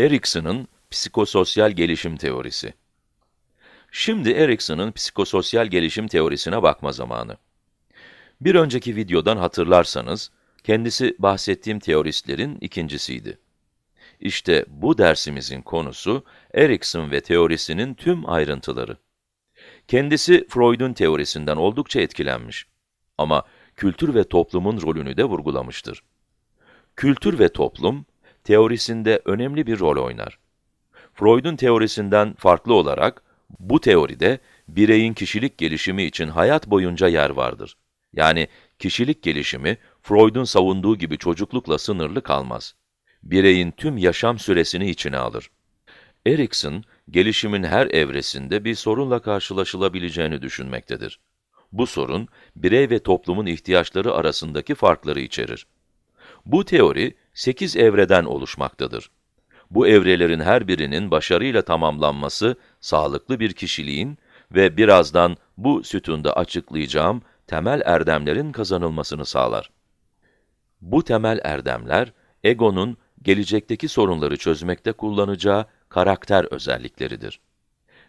Erikson'un psikososyal gelişim teorisi. Şimdi Erikson'un psikososyal gelişim teorisine bakma zamanı. Bir önceki videodan hatırlarsanız, kendisi bahsettiğim teoristlerin ikincisiydi. İşte bu dersimizin konusu Erikson ve teorisinin tüm ayrıntıları. Kendisi Freud'un teorisinden oldukça etkilenmiş ama kültür ve toplumun rolünü de vurgulamıştır. Kültür ve toplum, teorisinde önemli bir rol oynar. Freud'un teorisinden farklı olarak bu teoride bireyin kişilik gelişimi için hayat boyunca yer vardır. Yani kişilik gelişimi Freud'un savunduğu gibi çocuklukla sınırlı kalmaz. Bireyin tüm yaşam süresini içine alır. Erikson, gelişimin her evresinde bir sorunla karşılaşılabileceğini düşünmektedir. Bu sorun, birey ve toplumun ihtiyaçları arasındaki farkları içerir. Bu teori, 8 evreden oluşmaktadır. Bu evrelerin her birinin başarıyla tamamlanması sağlıklı bir kişiliğin ve birazdan bu sütunda açıklayacağım temel erdemlerin kazanılmasını sağlar. Bu temel erdemler egonun gelecekteki sorunları çözmekte kullanacağı karakter özellikleridir.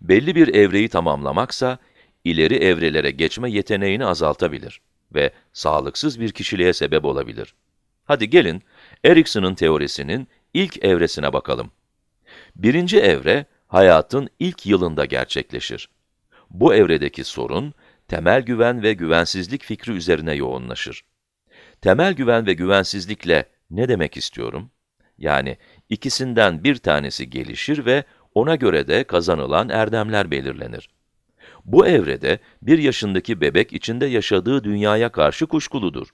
Belli bir evreyi tamamlamaksa ileri evrelere geçme yeteneğini azaltabilir ve sağlıksız bir kişiliğe sebep olabilir. Hadi gelin Erikson'un teorisinin ilk evresine bakalım. Birinci evre, hayatın ilk yılında gerçekleşir. Bu evredeki sorun, temel güven ve güvensizlik fikri üzerine yoğunlaşır. Temel güven ve güvensizlikle ne demek istiyorum? Yani ikisinden bir tanesi gelişir ve ona göre de kazanılan erdemler belirlenir. Bu evrede bir yaşındaki bebek içinde yaşadığı dünyaya karşı kuşkuludur.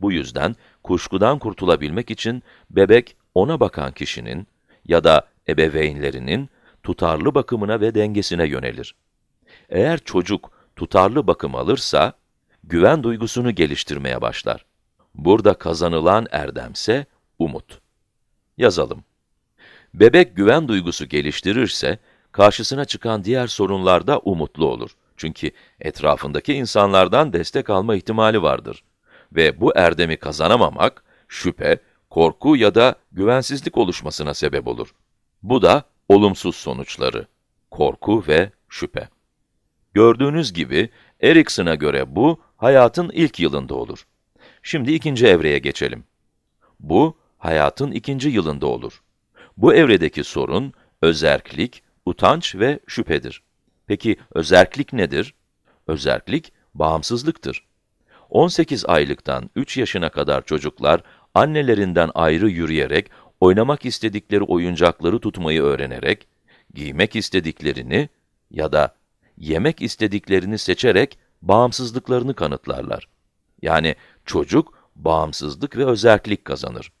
Bu yüzden kuşkudan kurtulabilmek için bebek ona bakan kişinin ya da ebeveynlerinin tutarlı bakımına ve dengesine yönelir. Eğer çocuk tutarlı bakım alırsa, güven duygusunu geliştirmeye başlar. Burada kazanılan erdemse umut. Yazalım. Bebek güven duygusu geliştirirse, karşısına çıkan diğer sorunlarda umutlu olur. Çünkü etrafındaki insanlardan destek alma ihtimali vardır ve bu erdemi kazanamamak, şüphe, korku ya da güvensizlik oluşmasına sebep olur. Bu da olumsuz sonuçları, korku ve şüphe. Gördüğünüz gibi Erikson'a göre bu hayatın ilk yılında olur. Şimdi ikinci evreye geçelim. Bu hayatın ikinci yılında olur. Bu evredeki sorun özerklik, utanç ve şüphedir. Peki özerklik nedir? Özerklik bağımsızlıktır. 18 aylıktan 3 yaşına kadar çocuklar annelerinden ayrı yürüyerek, oynamak istedikleri oyuncakları tutmayı öğrenerek, giymek istediklerini ya da yemek istediklerini seçerek bağımsızlıklarını kanıtlarlar. Yani çocuk bağımsızlık ve özellik kazanır.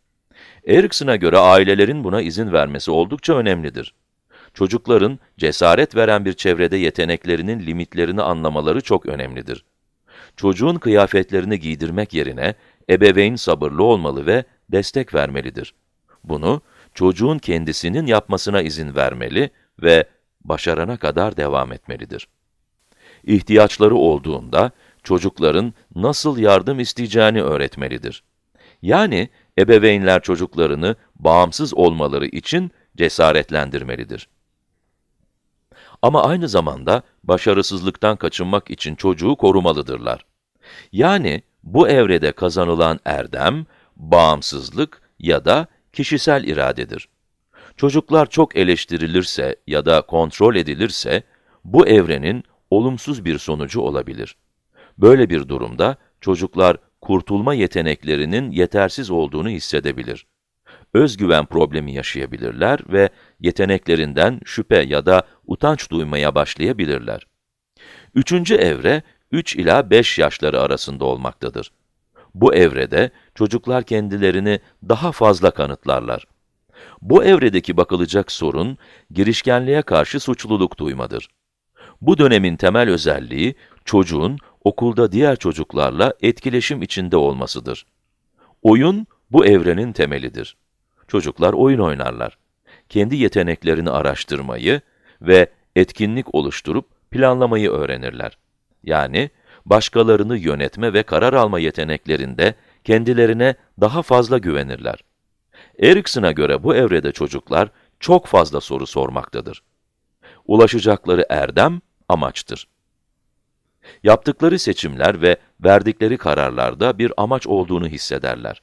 Erikson'a göre ailelerin buna izin vermesi oldukça önemlidir. Çocukların cesaret veren bir çevrede yeteneklerinin limitlerini anlamaları çok önemlidir çocuğun kıyafetlerini giydirmek yerine ebeveyn sabırlı olmalı ve destek vermelidir. Bunu çocuğun kendisinin yapmasına izin vermeli ve başarana kadar devam etmelidir. İhtiyaçları olduğunda çocukların nasıl yardım isteyeceğini öğretmelidir. Yani ebeveynler çocuklarını bağımsız olmaları için cesaretlendirmelidir. Ama aynı zamanda başarısızlıktan kaçınmak için çocuğu korumalıdırlar. Yani bu evrede kazanılan erdem, bağımsızlık ya da kişisel iradedir. Çocuklar çok eleştirilirse ya da kontrol edilirse, bu evrenin olumsuz bir sonucu olabilir. Böyle bir durumda çocuklar kurtulma yeteneklerinin yetersiz olduğunu hissedebilir. Özgüven problemi yaşayabilirler ve yeteneklerinden şüphe ya da utanç duymaya başlayabilirler. Üçüncü evre 3 ila 5 yaşları arasında olmaktadır. Bu evrede çocuklar kendilerini daha fazla kanıtlarlar. Bu evredeki bakılacak sorun, girişkenliğe karşı suçluluk duymadır. Bu dönemin temel özelliği, çocuğun okulda diğer çocuklarla etkileşim içinde olmasıdır. Oyun, bu evrenin temelidir. Çocuklar oyun oynarlar kendi yeteneklerini araştırmayı ve etkinlik oluşturup planlamayı öğrenirler. Yani başkalarını yönetme ve karar alma yeteneklerinde kendilerine daha fazla güvenirler. Erikson'a göre bu evrede çocuklar çok fazla soru sormaktadır. Ulaşacakları erdem amaçtır. Yaptıkları seçimler ve verdikleri kararlarda bir amaç olduğunu hissederler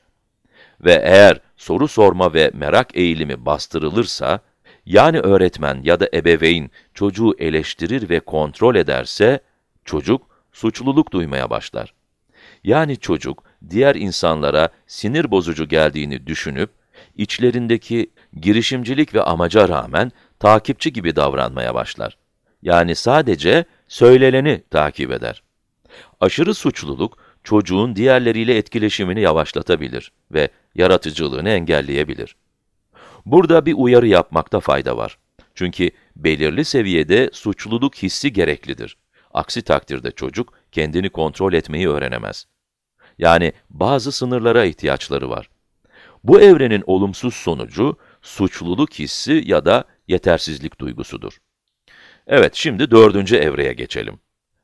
ve eğer soru sorma ve merak eğilimi bastırılırsa, yani öğretmen ya da ebeveyn çocuğu eleştirir ve kontrol ederse, çocuk suçluluk duymaya başlar. Yani çocuk, diğer insanlara sinir bozucu geldiğini düşünüp, içlerindeki girişimcilik ve amaca rağmen takipçi gibi davranmaya başlar. Yani sadece söyleneni takip eder. Aşırı suçluluk, çocuğun diğerleriyle etkileşimini yavaşlatabilir ve yaratıcılığını engelleyebilir. Burada bir uyarı yapmakta fayda var. Çünkü belirli seviyede suçluluk hissi gereklidir. Aksi takdirde çocuk kendini kontrol etmeyi öğrenemez. Yani bazı sınırlara ihtiyaçları var. Bu evrenin olumsuz sonucu suçluluk hissi ya da yetersizlik duygusudur. Evet, şimdi dördüncü evreye geçelim.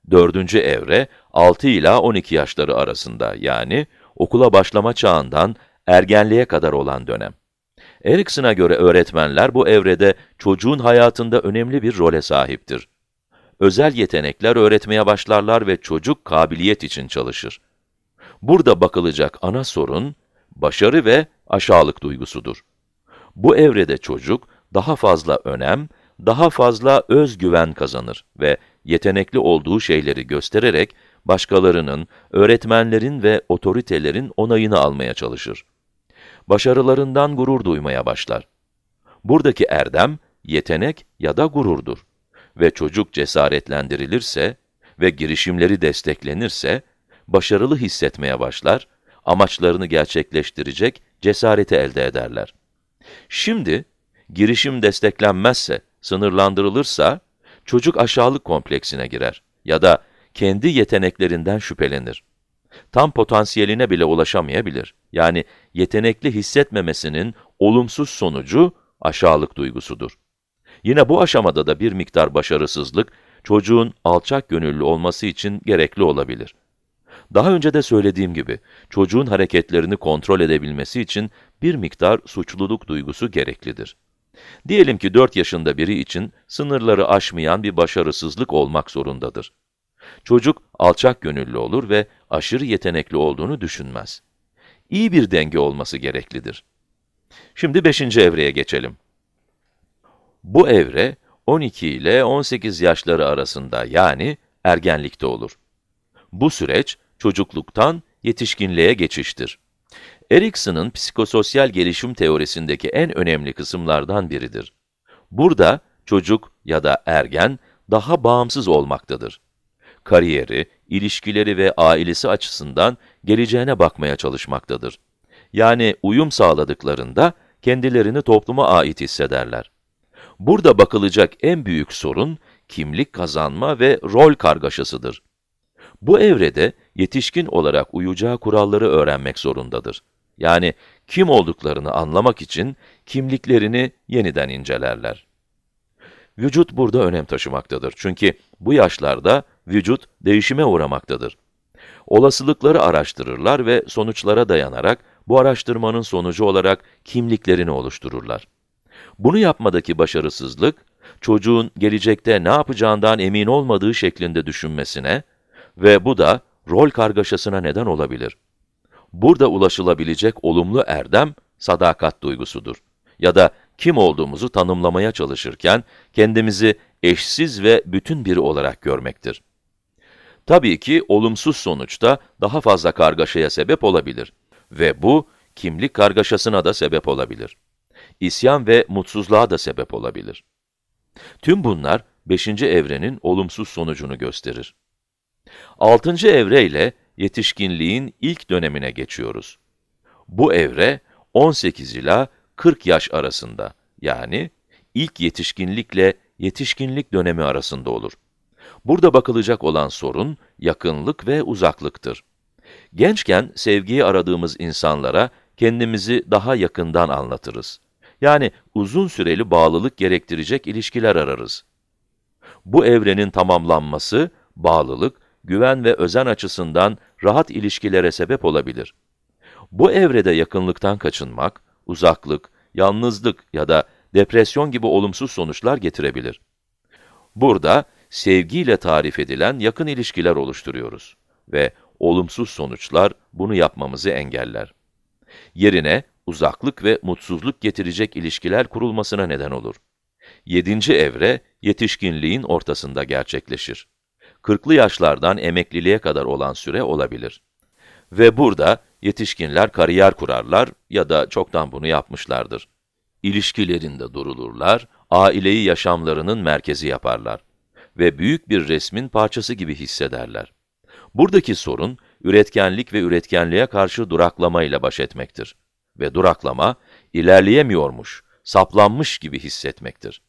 Dördüncü evre 6 ila 12 yaşları arasında yani okula başlama çağından ergenliğe kadar olan dönem. Erikson'a göre öğretmenler bu evrede çocuğun hayatında önemli bir role sahiptir. Özel yetenekler öğretmeye başlarlar ve çocuk kabiliyet için çalışır. Burada bakılacak ana sorun, başarı ve aşağılık duygusudur. Bu evrede çocuk daha fazla önem, daha fazla özgüven kazanır ve yetenekli olduğu şeyleri göstererek başkalarının, öğretmenlerin ve otoritelerin onayını almaya çalışır. Başarılarından gurur duymaya başlar. Buradaki erdem, yetenek ya da gururdur. Ve çocuk cesaretlendirilirse ve girişimleri desteklenirse, başarılı hissetmeye başlar, amaçlarını gerçekleştirecek cesareti elde ederler. Şimdi, girişim desteklenmezse, sınırlandırılırsa, çocuk aşağılık kompleksine girer ya da kendi yeteneklerinden şüphelenir. Tam potansiyeline bile ulaşamayabilir. Yani yetenekli hissetmemesinin olumsuz sonucu aşağılık duygusudur. Yine bu aşamada da bir miktar başarısızlık, çocuğun alçak gönüllü olması için gerekli olabilir. Daha önce de söylediğim gibi, çocuğun hareketlerini kontrol edebilmesi için bir miktar suçluluk duygusu gereklidir. Diyelim ki 4 yaşında biri için sınırları aşmayan bir başarısızlık olmak zorundadır. Çocuk alçak gönüllü olur ve aşırı yetenekli olduğunu düşünmez. İyi bir denge olması gereklidir. Şimdi 5. evreye geçelim. Bu evre 12 ile 18 yaşları arasında yani ergenlikte olur. Bu süreç çocukluktan yetişkinliğe geçiştir. Erikson'un psikososyal gelişim teorisindeki en önemli kısımlardan biridir. Burada çocuk ya da ergen daha bağımsız olmaktadır. Kariyeri, ilişkileri ve ailesi açısından geleceğine bakmaya çalışmaktadır. Yani uyum sağladıklarında kendilerini topluma ait hissederler. Burada bakılacak en büyük sorun kimlik kazanma ve rol kargaşasıdır. Bu evrede yetişkin olarak uyacağı kuralları öğrenmek zorundadır yani kim olduklarını anlamak için kimliklerini yeniden incelerler. Vücut burada önem taşımaktadır. Çünkü bu yaşlarda vücut değişime uğramaktadır. Olasılıkları araştırırlar ve sonuçlara dayanarak bu araştırmanın sonucu olarak kimliklerini oluştururlar. Bunu yapmadaki başarısızlık, çocuğun gelecekte ne yapacağından emin olmadığı şeklinde düşünmesine ve bu da rol kargaşasına neden olabilir. Burada ulaşılabilecek olumlu erdem, sadakat duygusudur. Ya da kim olduğumuzu tanımlamaya çalışırken, kendimizi eşsiz ve bütün biri olarak görmektir. Tabii ki olumsuz sonuçta daha fazla kargaşaya sebep olabilir ve bu kimlik kargaşasına da sebep olabilir. İsyan ve mutsuzluğa da sebep olabilir. Tüm bunlar 5. evrenin olumsuz sonucunu gösterir. 6. evre ile yetişkinliğin ilk dönemine geçiyoruz. Bu evre 18 ila 40 yaş arasında yani ilk yetişkinlikle yetişkinlik dönemi arasında olur. Burada bakılacak olan sorun yakınlık ve uzaklıktır. Gençken sevgiyi aradığımız insanlara kendimizi daha yakından anlatırız. Yani uzun süreli bağlılık gerektirecek ilişkiler ararız. Bu evrenin tamamlanması bağlılık güven ve özen açısından rahat ilişkilere sebep olabilir. Bu evrede yakınlıktan kaçınmak, uzaklık, yalnızlık ya da depresyon gibi olumsuz sonuçlar getirebilir. Burada sevgiyle tarif edilen yakın ilişkiler oluşturuyoruz ve olumsuz sonuçlar bunu yapmamızı engeller. Yerine uzaklık ve mutsuzluk getirecek ilişkiler kurulmasına neden olur. Yedinci evre yetişkinliğin ortasında gerçekleşir. Kırklı yaşlardan emekliliğe kadar olan süre olabilir. Ve burada yetişkinler kariyer kurarlar ya da çoktan bunu yapmışlardır. İlişkilerinde durulurlar, aileyi yaşamlarının merkezi yaparlar ve büyük bir resmin parçası gibi hissederler. Buradaki sorun, üretkenlik ve üretkenliğe karşı duraklama ile baş etmektir. Ve duraklama, ilerleyemiyormuş, saplanmış gibi hissetmektir.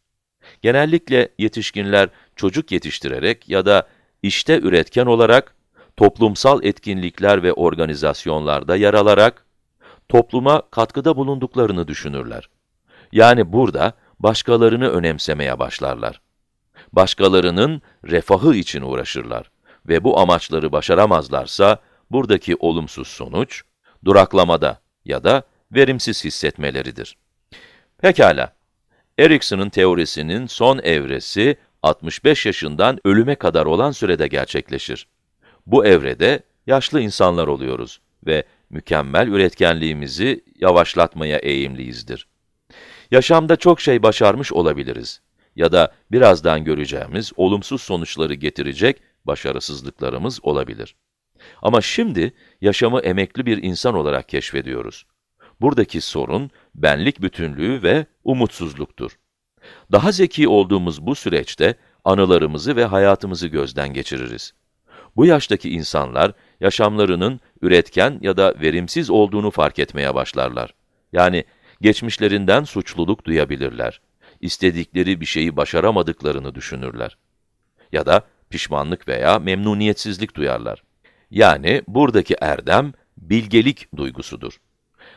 Genellikle yetişkinler çocuk yetiştirerek ya da işte üretken olarak, toplumsal etkinlikler ve organizasyonlarda yer alarak, topluma katkıda bulunduklarını düşünürler. Yani burada başkalarını önemsemeye başlarlar. Başkalarının refahı için uğraşırlar ve bu amaçları başaramazlarsa buradaki olumsuz sonuç duraklamada ya da verimsiz hissetmeleridir. Pekala, Erikson'un teorisinin son evresi 65 yaşından ölüme kadar olan sürede gerçekleşir. Bu evrede yaşlı insanlar oluyoruz ve mükemmel üretkenliğimizi yavaşlatmaya eğimliyizdir. Yaşamda çok şey başarmış olabiliriz ya da birazdan göreceğimiz olumsuz sonuçları getirecek başarısızlıklarımız olabilir. Ama şimdi yaşamı emekli bir insan olarak keşfediyoruz. Buradaki sorun benlik bütünlüğü ve umutsuzluktur. Daha zeki olduğumuz bu süreçte anılarımızı ve hayatımızı gözden geçiririz. Bu yaştaki insanlar yaşamlarının üretken ya da verimsiz olduğunu fark etmeye başlarlar. Yani geçmişlerinden suçluluk duyabilirler. İstedikleri bir şeyi başaramadıklarını düşünürler. Ya da pişmanlık veya memnuniyetsizlik duyarlar. Yani buradaki erdem bilgelik duygusudur.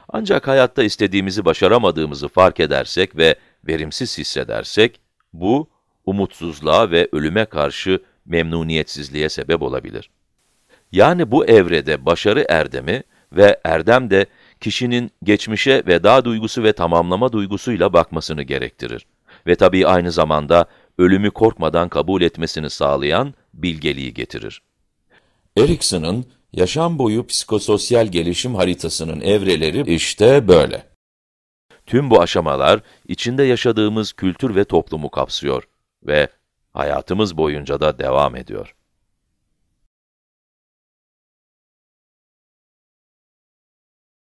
Ancak hayatta istediğimizi başaramadığımızı fark edersek ve verimsiz hissedersek, bu, umutsuzluğa ve ölüme karşı memnuniyetsizliğe sebep olabilir. Yani bu evrede başarı erdemi ve erdem de kişinin geçmişe veda duygusu ve tamamlama duygusuyla bakmasını gerektirir. Ve tabii aynı zamanda ölümü korkmadan kabul etmesini sağlayan bilgeliği getirir. Erikson'un yaşam boyu psikososyal gelişim haritasının evreleri işte böyle. Tüm bu aşamalar içinde yaşadığımız kültür ve toplumu kapsıyor ve hayatımız boyunca da devam ediyor.